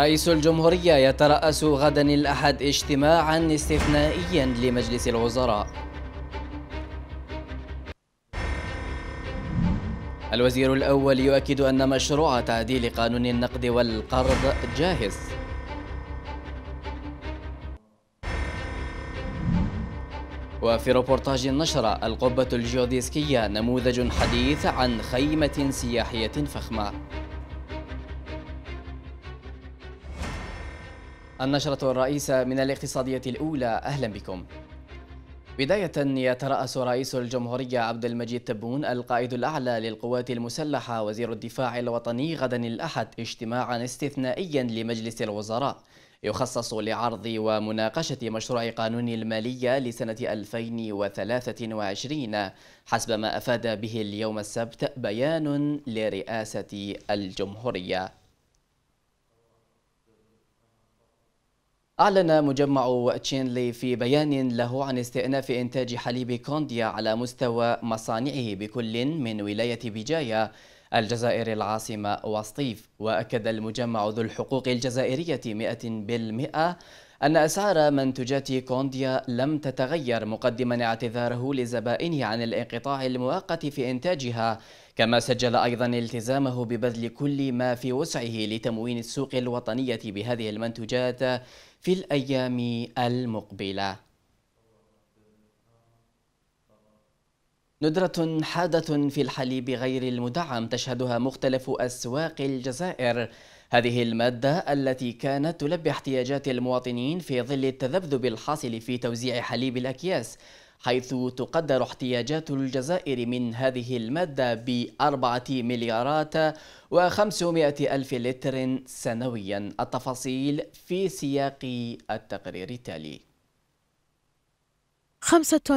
رئيس الجمهورية يترأس غدا الأحد اجتماعا استثنائيا لمجلس الوزراء الوزير الأول يؤكد أن مشروع تعديل قانون النقد والقرض جاهز وفي روبورتاج النشرة القبة الجيوديسكية نموذج حديث عن خيمة سياحية فخمة النشرة الرئيسة من الاقتصادية الأولى أهلا بكم بداية يترأس رئيس الجمهورية عبد المجيد تبون القائد الأعلى للقوات المسلحة وزير الدفاع الوطني غدا الأحد اجتماعا استثنائيا لمجلس الوزراء يخصص لعرض ومناقشة مشروع قانون المالية لسنة 2023 حسب ما أفاد به اليوم السبت بيان لرئاسة الجمهورية أعلن مجمع تشينلي في بيان له عن استئناف إنتاج حليب كونديا على مستوى مصانعه بكل من ولاية بجاية الجزائر العاصمة وسطيف وأكد المجمع ذو الحقوق الجزائرية 100% أن أسعار منتجات كونديا لم تتغير مقدما اعتذاره لزبائنه عن الانقطاع المؤقت في إنتاجها كما سجل أيضا التزامه ببذل كل ما في وسعه لتموين السوق الوطنية بهذه المنتجات في الأيام المقبلة ندرة حادة في الحليب غير المدعم تشهدها مختلف أسواق الجزائر هذه المادة التي كانت تلبي احتياجات المواطنين في ظل التذبذب الحاصل في توزيع حليب الأكياس حيث تقدر احتياجات الجزائر من هذه المادة بأربعة مليارات وخمسمائة ألف لتر سنويا التفاصيل في سياق التقرير التالي 25%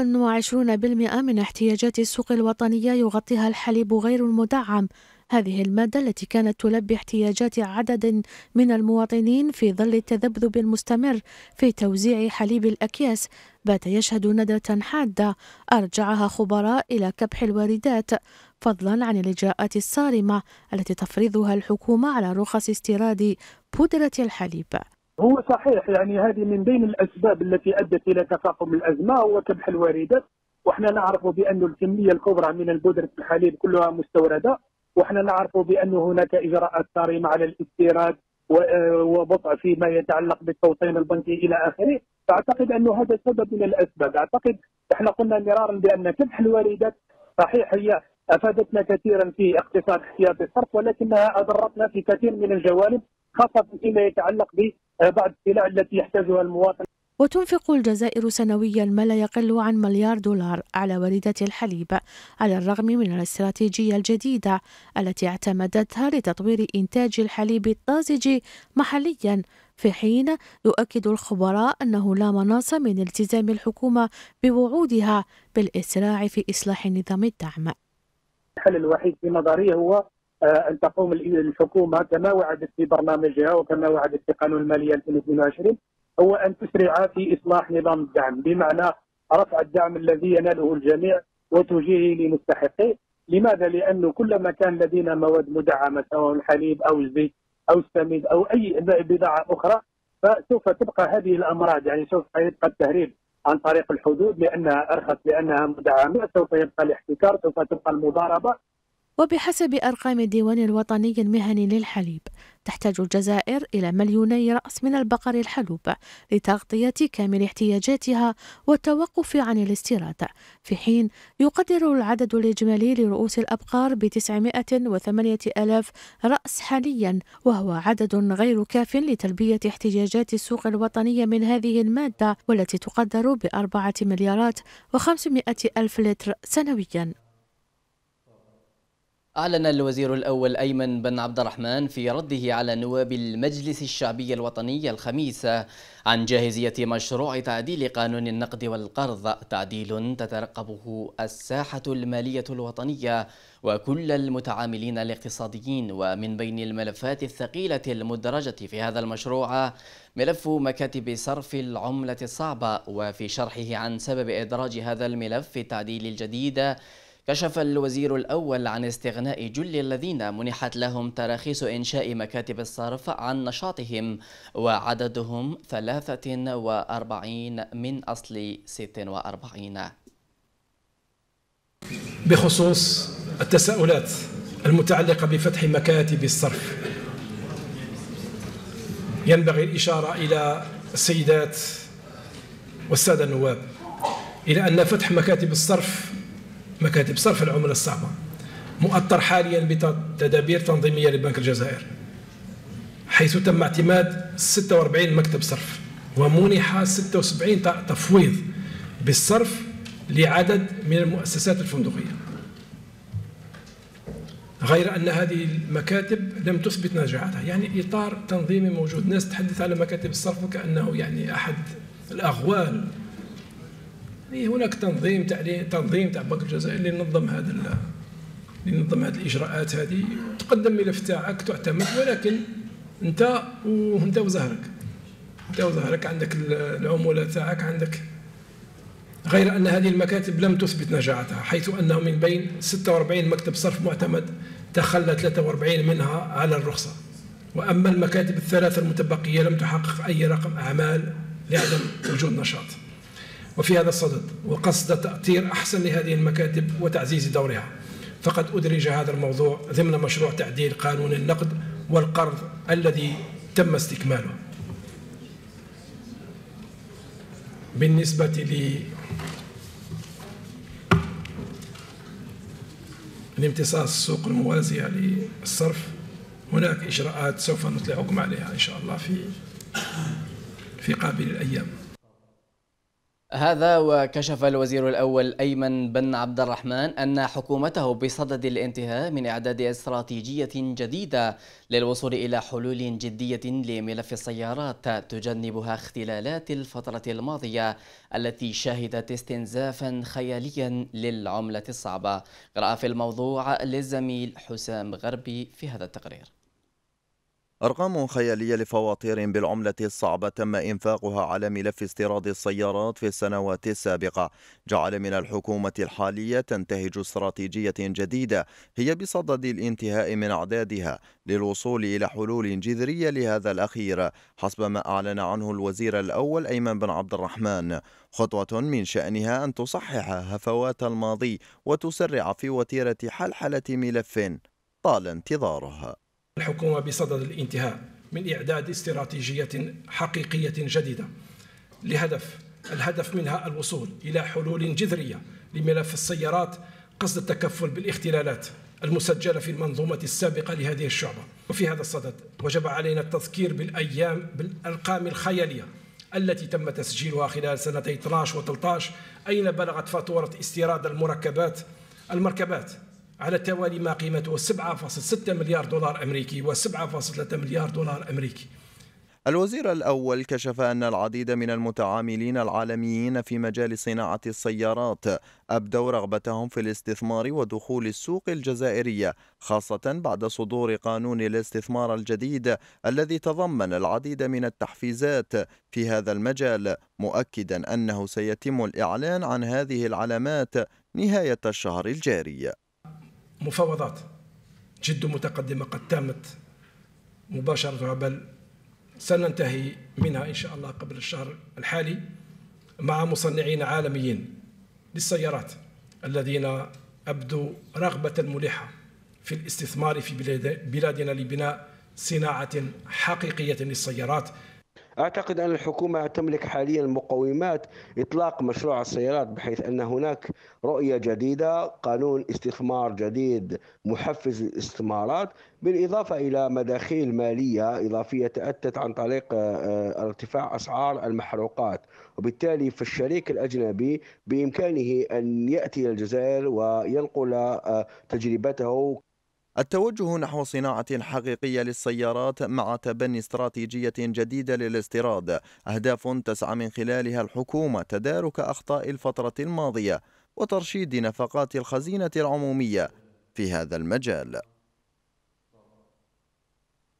من احتياجات السوق الوطنية يغطيها الحليب غير المدعم هذه المادة التي كانت تلبي احتياجات عدد من المواطنين في ظل التذبذب المستمر في توزيع حليب الأكياس بات يشهد ندرة حادة أرجعها خبراء إلى كبح الواردات فضلا عن الإجراءات الصارمة التي تفرضها الحكومة على رخص استيراد بودرة الحليب هو صحيح يعني هذه من بين الأسباب التي أدت إلى تفاقم الأزمة هو كبح الواردات وإحنا نعرف بأن الكمية الكبرى من البودرة الحليب كلها مستوردة واحنا نعرف بأن هناك إجراءات صارمة على الاستيراد آه، وبطء فيما يتعلق بالتوطين البنكي إلى آخره فأعتقد أنه هذا سبب من الأسباب أعتقد احنا قلنا مرارا بأن كبح الواردات صحيح هي افادتنا كثيرا في اقتصاد احتياطي الصرف ولكنها اضرتنا في كثير من الجوانب خاصه فيما يتعلق ببعض السلع التي يحتاجها المواطن وتنفق الجزائر سنويا ما لا يقل عن مليار دولار على وريدة الحليب على الرغم من الاستراتيجية الجديدة التي اعتمدتها لتطوير إنتاج الحليب الطازج محليا في حين يؤكد الخبراء أنه لا مناص من التزام الحكومة بوعودها بالإسراع في إصلاح نظام الدعم الحل الوحيد في نظري هو آه، ان تقوم الحكومه كما وعدت في برنامجها وكما وعدت في قانون الماليه 2022 هو ان تسرع في اصلاح نظام الدعم بمعنى رفع الدعم الذي يناله الجميع وتوجيهه لمستحقيه لماذا؟ لانه كلما كان لدينا مواد مدعمه سواء الحليب او الزيت او السميد او اي بضاعه اخرى فسوف تبقى هذه الامراض يعني سوف يبقى التهريب عن طريق الحدود لانها ارخص لانها مدعمه سوف يبقى الاحتكار سوف تبقى المضاربه وبحسب أرقام الديوان الوطني المهني للحليب تحتاج الجزائر إلى مليوني رأس من البقر الحلوب لتغطية كامل احتياجاتها والتوقف عن الاستيراد في حين يقدر العدد الإجمالي لرؤوس الأبقار بتسعمائة وثمانية ألاف رأس حاليا وهو عدد غير كاف لتلبية احتياجات السوق الوطنية من هذه المادة والتي تقدر بأربعة مليارات وخمسمائة ألف لتر سنويا أعلن الوزير الأول أيمن بن عبد الرحمن في رده على نواب المجلس الشعبي الوطني الخميس عن جاهزية مشروع تعديل قانون النقد والقرض تعديل تترقبه الساحة المالية الوطنية وكل المتعاملين الاقتصاديين ومن بين الملفات الثقيلة المدرجة في هذا المشروع ملف مكاتب صرف العملة الصعبة وفي شرحه عن سبب إدراج هذا الملف في التعديل الجديد كشف الوزير الأول عن استغناء جل الذين منحت لهم تراخيص إنشاء مكاتب الصرف عن نشاطهم وعددهم 43 من أصل 46 بخصوص التساؤلات المتعلقة بفتح مكاتب الصرف ينبغي الإشارة إلى السيدات والسادة النواب إلى أن فتح مكاتب الصرف مكاتب صرف العملة الصعبة مؤطر حاليا بتدابير تنظيمية لبنك الجزائر حيث تم اعتماد 46 مكتب صرف ومنح 76 تفويض بالصرف لعدد من المؤسسات الفندقية غير أن هذه المكاتب لم تثبت نجاعتها يعني إطار تنظيمي موجود ناس تحدث على مكاتب الصرف وكأنه يعني أحد الأغوال إيه، هناك تنظيم تاع تنظيم تاع بنك الجزائر اللي ينظم هذا اللي ينظم هذه الاجراءات هذه تقدم ملف تاعك تعتمد ولكن انت وانت وزهرك انت وزهرك عندك العموله تاعك عندك غير ان هذه المكاتب لم تثبت نجاعتها حيث انه من بين 46 مكتب صرف معتمد تخلى 43 منها على الرخصه واما المكاتب الثلاثه المتبقيه لم تحقق اي رقم اعمال لعدم وجود نشاط وفي هذا الصدد وقصد تأطير أحسن لهذه المكاتب وتعزيز دورها فقد أدرج هذا الموضوع ضمن مشروع تعديل قانون النقد والقرض الذي تم استكماله بالنسبة لي لامتصاص السوق الموازية للصرف هناك إجراءات سوف نطلعكم عليها إن شاء الله في في قابل الأيام هذا وكشف الوزير الأول أيمن بن عبد الرحمن أن حكومته بصدد الانتهاء من إعداد استراتيجية جديدة للوصول إلى حلول جدية لملف السيارات تجنبها اختلالات الفترة الماضية التي شهدت استنزافا خياليا للعملة الصعبة قرأ في الموضوع للزميل حسام غربي في هذا التقرير أرقام خيالية لفواتير بالعملة الصعبة تم إنفاقها على ملف استيراد السيارات في السنوات السابقة جعل من الحكومة الحالية تنتهج استراتيجية جديدة هي بصدد الانتهاء من أعدادها للوصول إلى حلول جذرية لهذا الأخير حسب ما أعلن عنه الوزير الأول أيمن بن عبد الرحمن خطوة من شأنها أن تصحح هفوات الماضي وتسرع في وتيرة حلحلة ملف طال انتظارها الحكومة بصدد الانتهاء من إعداد استراتيجية حقيقية جديدة لهدف الهدف منها الوصول إلى حلول جذرية لملف السيارات قصد التكفل بالاختلالات المسجلة في المنظومة السابقة لهذه الشعبة وفي هذا الصدد وجب علينا التذكير بالأيام بالأرقام الخيالية التي تم تسجيلها خلال سنتي 12 و13 أين بلغت فاتورة استيراد المركبات المركبات على التوالي ما قيمته 7.6 مليار دولار أمريكي و7.3 مليار دولار أمريكي الوزير الأول كشف أن العديد من المتعاملين العالميين في مجال صناعة السيارات أبدوا رغبتهم في الاستثمار ودخول السوق الجزائرية خاصة بعد صدور قانون الاستثمار الجديد الذي تضمن العديد من التحفيزات في هذا المجال مؤكدا أنه سيتم الإعلان عن هذه العلامات نهاية الشهر الجاري مفاوضات جد متقدمة قد تامت مباشرة بل سننتهي منها إن شاء الله قبل الشهر الحالي مع مصنعين عالميين للسيارات الذين أبدوا رغبة ملحة في الاستثمار في بلادنا لبناء صناعة حقيقية للسيارات أعتقد أن الحكومة تملك حاليا مقومات إطلاق مشروع السيارات بحيث أن هناك رؤية جديدة قانون استثمار جديد محفز الاستثمارات بالإضافة إلى مداخيل مالية إضافية تأتت عن طريق آه، آه، ارتفاع أسعار المحروقات وبالتالي فالشريك الأجنبي بإمكانه أن يأتي الجزائر وينقل آه، تجربته التوجه نحو صناعة حقيقية للسيارات مع تبني استراتيجية جديدة للاستيراد أهداف تسعى من خلالها الحكومة تدارك أخطاء الفترة الماضية وترشيد نفقات الخزينة العمومية في هذا المجال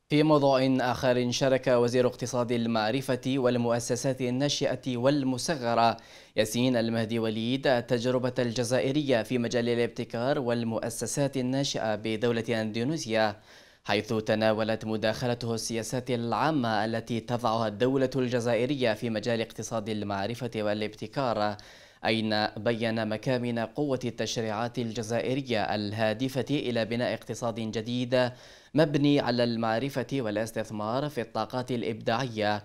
في موضوع آخر شارك وزير اقتصاد المعرفة والمؤسسات الناشئة والمصغرة ياسين المهدي وليد التجربة الجزائرية في مجال الابتكار والمؤسسات الناشئة بدولة أندونيسيا حيث تناولت مداخلته السياسات العامة التي تضعها الدولة الجزائرية في مجال اقتصاد المعرفة والابتكار أين بين مكامن قوة التشريعات الجزائرية الهادفة إلى بناء اقتصاد جديد مبني على المعرفة والاستثمار في الطاقات الإبداعية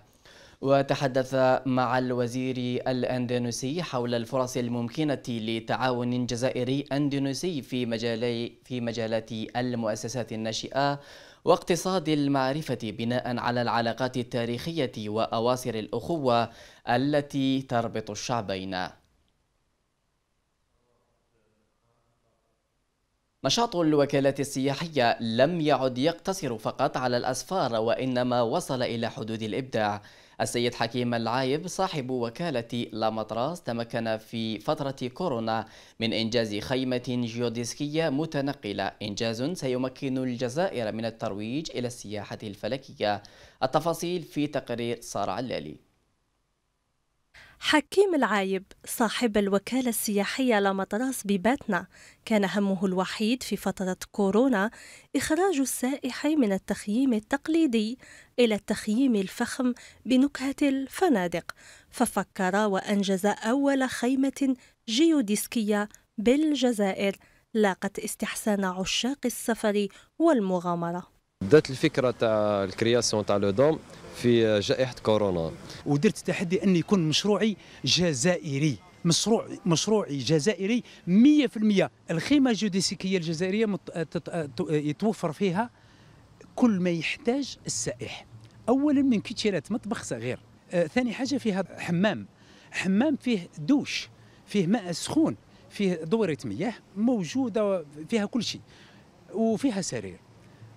وتحدث مع الوزير الاندونيسي حول الفرص الممكنه لتعاون جزائري اندونيسي في مجالي في مجالات المؤسسات الناشئه واقتصاد المعرفه بناء على العلاقات التاريخيه واواصر الاخوه التي تربط الشعبين نشاط الوكالات السياحية لم يعد يقتصر فقط على الأسفار وإنما وصل إلى حدود الإبداع السيد حكيم العايب صاحب وكالة لامطراس تمكن في فترة كورونا من إنجاز خيمة جيوديسكية متنقلة إنجاز سيمكن الجزائر من الترويج إلى السياحة الفلكية التفاصيل في تقرير سارة علالي حكيم العايب صاحب الوكالة السياحية لمطراس بباتنا كان همه الوحيد في فترة كورونا إخراج السائح من التخييم التقليدي إلى التخييم الفخم بنكهة الفنادق ففكر وأنجز أول خيمة جيوديسكية بالجزائر لاقت استحسان عشاق السفر والمغامرة بدات الفكره تاع الكرياسيون تاع لو دوم في جائحه كورونا ودرت تحدي ان يكون مشروعي جزائري مشروع مشروعي جزائري 100% الخيمه الجوديسيكيه الجزائريه يتوفر فيها كل ما يحتاج السائح اولا من كيتشيرات مطبخ صغير آه ثاني حاجه فيها حمام حمام فيه دوش فيه ماء سخون فيه دورة مياه موجوده فيها كل شيء وفيها سرير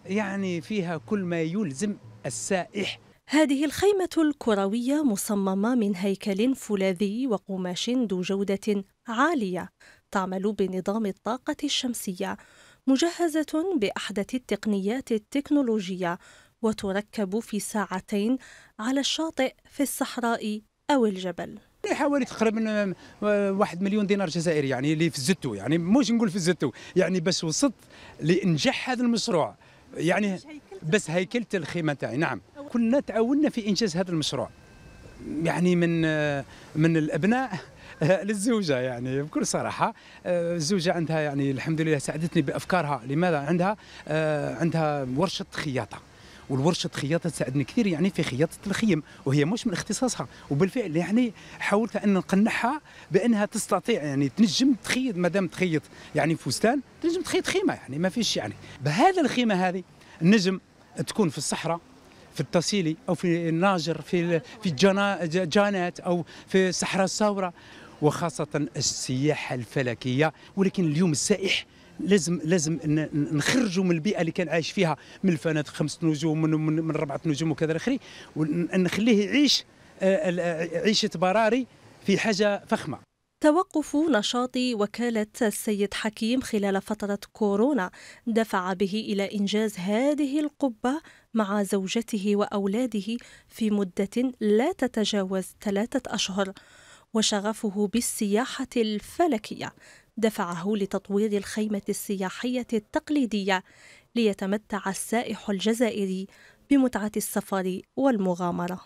يعني فيها كل ما يلزم السائح هذه الخيمة الكروية مصممة من هيكل فولاذي وقماش ذو جودة عالية تعمل بنظام الطاقة الشمسية مجهزة بأحدث التقنيات التكنولوجية وتركب في ساعتين على الشاطئ في الصحراء أو الجبل يعني حوالي تقريبا واحد مليون دينار جزائري يعني اللي في الزتو يعني مش نقول في الزتو يعني باش وصلت لانجاح هذا المشروع يعني بس هيكله الخيمه تاعي نعم كنا تعاوننا في انجاز هذا المشروع يعني من من الابناء للزوجة يعني بكل صراحة الزوجة عندها يعني الحمد لله ساعدتني بأفكارها لماذا عندها عندها ورشة خياطة والورشه خياطه تساعدني كثير يعني في خياطه الخيم وهي مش من اختصاصها وبالفعل يعني حاولت ان نقنعها بانها تستطيع يعني تنجم تخيط ما دام تخيط يعني فستان تنجم تخيط خيمه يعني ما فيش يعني بهذا الخيمه هذه النجم تكون في الصحراء في التصيلي او في الناجر في في جانات او في صحراء الصورة وخاصه السياحه الفلكيه ولكن اليوم السائح لازم لازم نخرجوا من البيئه اللي كان عايش فيها من الفنادق خمس نجوم من, من, ربعه نجوم وكذا اخره ونخليه يعيش آه، عيشه براري في حاجه فخمه توقف نشاط وكالة السيد حكيم خلال فترة كورونا دفع به إلى إنجاز هذه القبة مع زوجته وأولاده في مدة لا تتجاوز ثلاثة أشهر وشغفه بالسياحة الفلكية دفعه لتطوير الخيمة السياحية التقليدية ليتمتع السائح الجزائري بمتعة السفر والمغامرة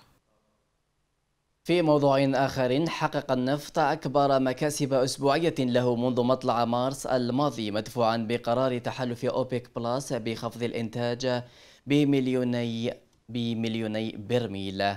في موضوع آخر حقق النفط أكبر مكاسب أسبوعية له منذ مطلع مارس الماضي مدفوعا بقرار تحالف أوبيك بلاس بخفض الإنتاج بمليوني بمليوني برميل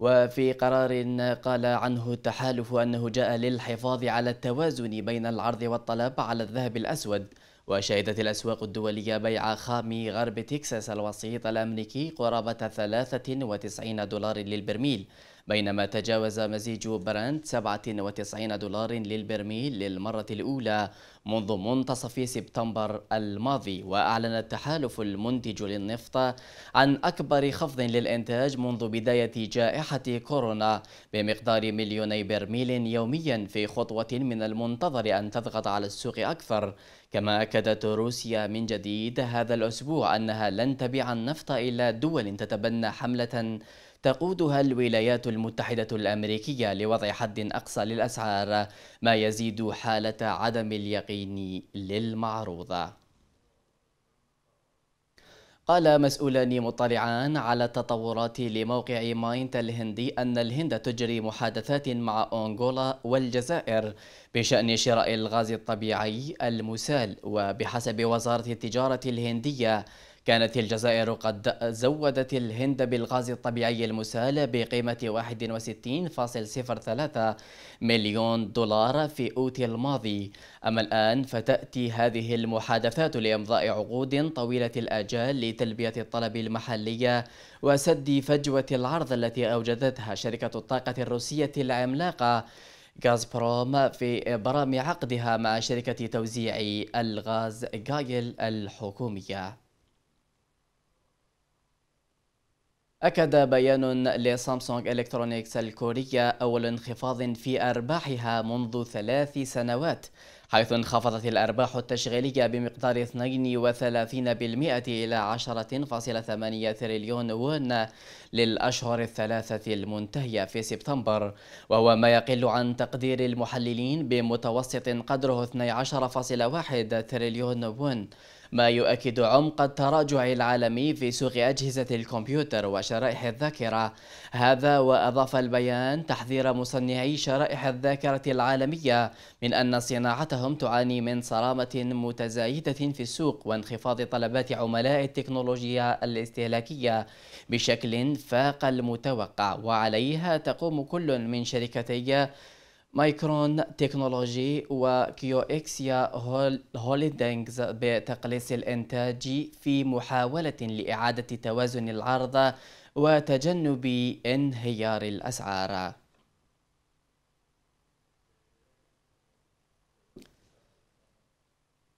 وفي قرار قال عنه التحالف أنه جاء للحفاظ على التوازن بين العرض والطلب على الذهب الأسود وشهدت الأسواق الدولية بيع خام غرب تكساس الوسيط الأمريكي قرابة 93 دولار للبرميل بينما تجاوز مزيج برنت 97 دولار للبرميل للمرة الأولى منذ منتصف سبتمبر الماضي وأعلن التحالف المنتج للنفط عن أكبر خفض للإنتاج منذ بداية جائحة كورونا بمقدار مليوني برميل يوميا في خطوة من المنتظر أن تضغط على السوق أكثر كما أكدت روسيا من جديد هذا الأسبوع أنها لن تبيع النفط إلى دول تتبنى حملة تقودها الولايات المتحدة الأمريكية لوضع حد أقصى للأسعار ما يزيد حالة عدم اليقين للمعروضة قال مسؤولان مطلعان على التطورات لموقع ماينت الهندي أن الهند تجري محادثات مع أنغولا والجزائر بشأن شراء الغاز الطبيعي المسال وبحسب وزارة التجارة الهندية كانت الجزائر قد زودت الهند بالغاز الطبيعي المسال بقيمة 61.03 مليون دولار في أوت الماضي أما الآن فتأتي هذه المحادثات لإمضاء عقود طويلة الآجال لتلبية الطلب المحلية وسد فجوة العرض التي أوجدتها شركة الطاقة الروسية العملاقة غازبروم في إبرام عقدها مع شركة توزيع الغاز غايل الحكومية أكد بيان لسامسونج إلكترونيكس الكورية أول انخفاض في أرباحها منذ ثلاث سنوات حيث انخفضت الأرباح التشغيلية بمقدار 32% إلى 10.8 تريليون وون للأشهر الثلاثة المنتهية في سبتمبر وهو ما يقل عن تقدير المحللين بمتوسط قدره 12.1 تريليون وون ما يؤكد عمق التراجع العالمي في سوق أجهزة الكمبيوتر وشرائح الذاكرة هذا وأضاف البيان تحذير مصنعي شرائح الذاكرة العالمية من أن صناعتهم تعاني من صرامة متزايدة في السوق وانخفاض طلبات عملاء التكنولوجيا الاستهلاكية بشكل فاق المتوقع وعليها تقوم كل من شركتي مايكرون تكنولوجي وكيو إكسيا هول بتقليص الإنتاج في محاولة لإعادة توازن العرض وتجنب انهيار الأسعار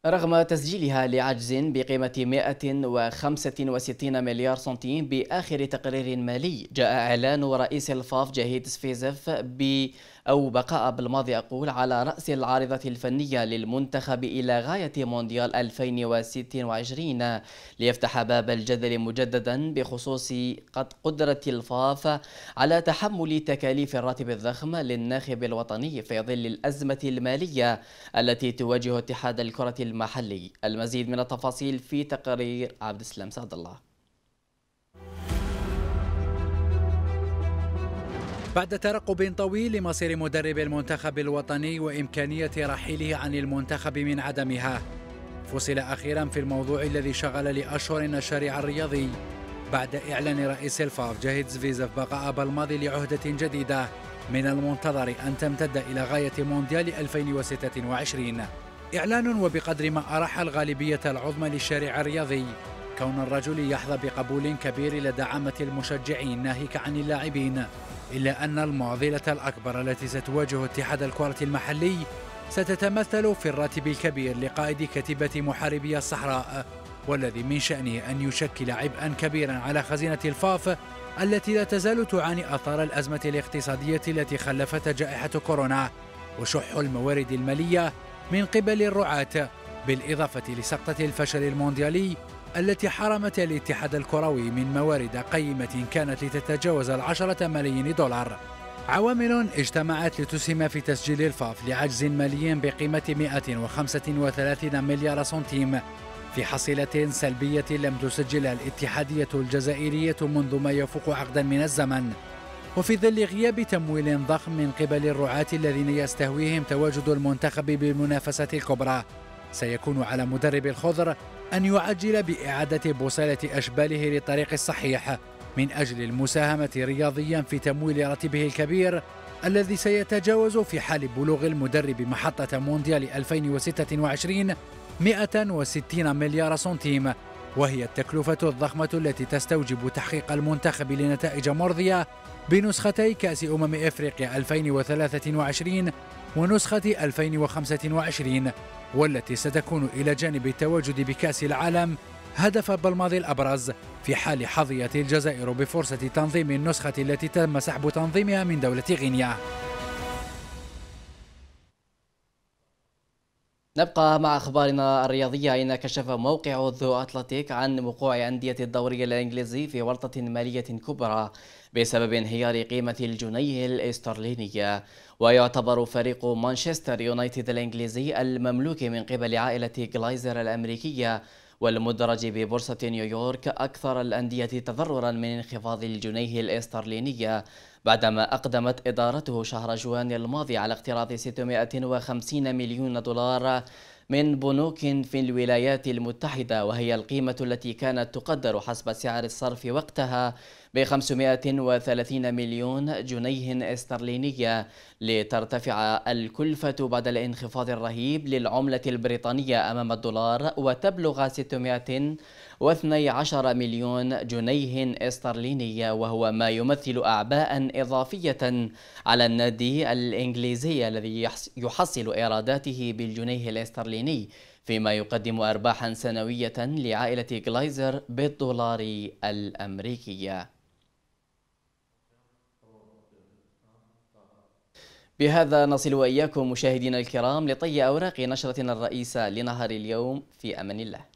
رغم تسجيلها لعجز بقيمة 165 مليار سنتيم بآخر تقرير مالي جاء إعلان رئيس الفاف جهيد سفيزف ب أو بقاء بالماضي أقول على رأس العارضة الفنية للمنتخب إلى غاية مونديال 2026 ليفتح باب الجدل مجددا بخصوص قد قدرة الفاف على تحمل تكاليف الراتب الضخم للناخب الوطني في ظل الأزمة المالية التي تواجه اتحاد الكرة المحلي المزيد من التفاصيل في تقرير عبد السلام سعد الله بعد ترقب طويل لمصير مدرب المنتخب الوطني وامكانيه رحيله عن المنتخب من عدمها فصل اخيرا في الموضوع الذي شغل لاشهر الشارع الرياضي بعد اعلان رئيس الفاف جاهد زفيزف بقاء بالماضي لعهده جديده من المنتظر ان تمتد الى غايه مونديال 2026 اعلان وبقدر ما اراح الغالبيه العظمى للشارع الرياضي كون الرجل يحظى بقبول كبير لدى عامة المشجعين ناهيك عن اللاعبين إلا أن المعضلة الأكبر التي ستواجه اتحاد الكرة المحلي ستتمثل في الراتب الكبير لقائد كتيبة محاربي الصحراء والذي من شأنه أن يشكل عبئا كبيرا على خزينة الفاف التي لا تزال تعاني أثار الأزمة الاقتصادية التي خلفت جائحة كورونا وشح الموارد المالية من قبل الرعاة بالإضافة لسقطة الفشل المونديالي التي حرمت الاتحاد الكروي من موارد قيمة كانت لتتجاوز العشرة ملايين دولار عوامل اجتمعت لتسهم في تسجيل الفاف لعجز مالي بقيمة 135 مليار سنتيم في حصيلة سلبية لم تسجلها الاتحادية الجزائرية منذ ما يفوق عقدا من الزمن وفي ظل غياب تمويل ضخم من قبل الرعاة الذين يستهويهم تواجد المنتخب بالمنافسة الكبرى سيكون على مدرب الخضر أن يعجل بإعادة بوصلة أشباله للطريق الصحيح من أجل المساهمة رياضيا في تمويل راتبه الكبير الذي سيتجاوز في حال بلوغ المدرب محطة مونديال 2026 160 مليار سنتيم وهي التكلفة الضخمة التي تستوجب تحقيق المنتخب لنتائج مرضية بنسختي كأس أمم إفريقيا 2023 ونسخة 2025 والتي ستكون إلى جانب التواجد بكأس العالم هدف بالماضي الأبرز في حال حظيت الجزائر بفرصة تنظيم النسخة التي تم سحب تنظيمها من دولة غينيا نبقى مع أخبارنا الرياضية أين كشف موقع ذو أتلتيك عن وقوع أندية الدوري الإنجليزي في ورطة مالية كبرى بسبب انهيار قيمة الجنيه الإسترلينية ويعتبر فريق مانشستر يونايتد الإنجليزي المملوك من قبل عائلة غلايزر الأمريكية والمدرج ببورصة نيويورك أكثر الأندية تضررا من انخفاض الجنيه الإسترليني بعدما أقدمت إدارته شهر جوان الماضي على اقتراض 650 مليون دولار من بنوك في الولايات المتحدة وهي القيمة التي كانت تقدر حسب سعر الصرف وقتها ب 530 مليون جنيه استرليني لترتفع الكلفة بعد الانخفاض الرهيب للعملة البريطانية أمام الدولار وتبلغ 612 مليون جنيه استرليني وهو ما يمثل أعباء إضافية على النادي الإنجليزي الذي يحصل إيراداته بالجنيه الاسترليني فيما يقدم أرباحا سنوية لعائلة غلايزر بالدولار الأمريكية بهذا نصل وإياكم مشاهدينا الكرام لطي أوراق نشرتنا الرئيسة لنهار اليوم في أمن الله